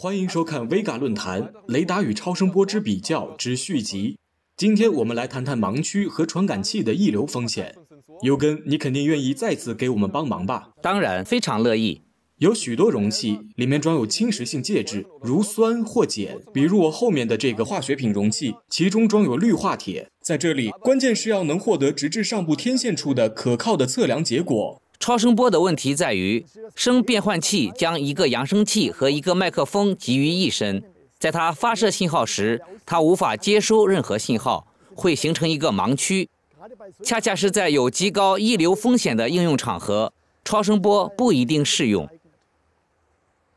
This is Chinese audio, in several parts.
欢迎收看 Vega 论坛雷达与超声波之比较之续集。今天我们来谈谈盲区和传感器的溢流风险。尤根，你肯定愿意再次给我们帮忙吧？当然，非常乐意。有许多容器里面装有侵蚀性介质，如酸或碱，比如我后面的这个化学品容器，其中装有氯化铁。在这里，关键是要能获得直至上部天线处的可靠的测量结果。超声波的问题在于，声变换器将一个扬声器和一个麦克风集于一身，在它发射信号时，它无法接收任何信号，会形成一个盲区。恰恰是在有极高溢流风险的应用场合，超声波不一定适用。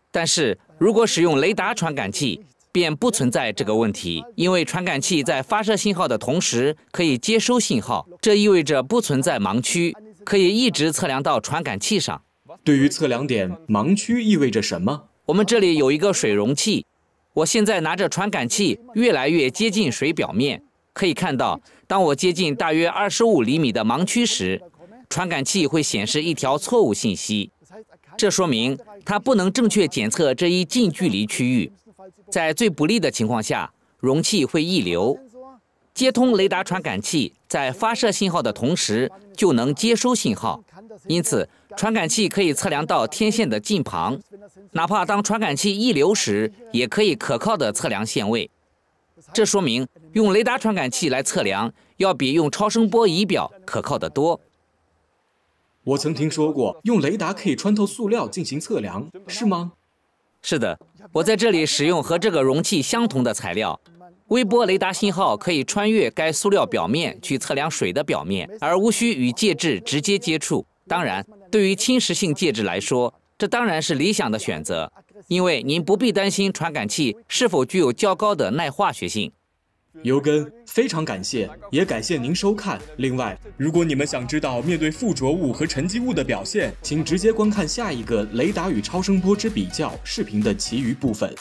但是如果使用雷达传感器，便不存在这个问题，因为传感器在发射信号的同时可以接收信号，这意味着不存在盲区。可以一直测量到传感器上。对于测量点盲区意味着什么？我们这里有一个水容器，我现在拿着传感器越来越接近水表面，可以看到，当我接近大约二十五厘米的盲区时，传感器会显示一条错误信息。这说明它不能正确检测这一近距离区域。在最不利的情况下，容器会溢流。接通雷达传感器，在发射信号的同时就能接收信号，因此传感器可以测量到天线的近旁，哪怕当传感器溢流时，也可以可靠的测量线位。这说明用雷达传感器来测量，要比用超声波仪表可靠的多。我曾听说过用雷达可以穿透塑料进行测量，是吗？是的，我在这里使用和这个容器相同的材料。微波雷达信号可以穿越该塑料表面去测量水的表面，而无需与介质直接接触。当然，对于侵蚀性介质来说，这当然是理想的选择，因为您不必担心传感器是否具有较高的耐化学性。尤根，非常感谢，也感谢您收看。另外，如果你们想知道面对附着物和沉积物的表现，请直接观看下一个雷达与超声波之比较视频的其余部分。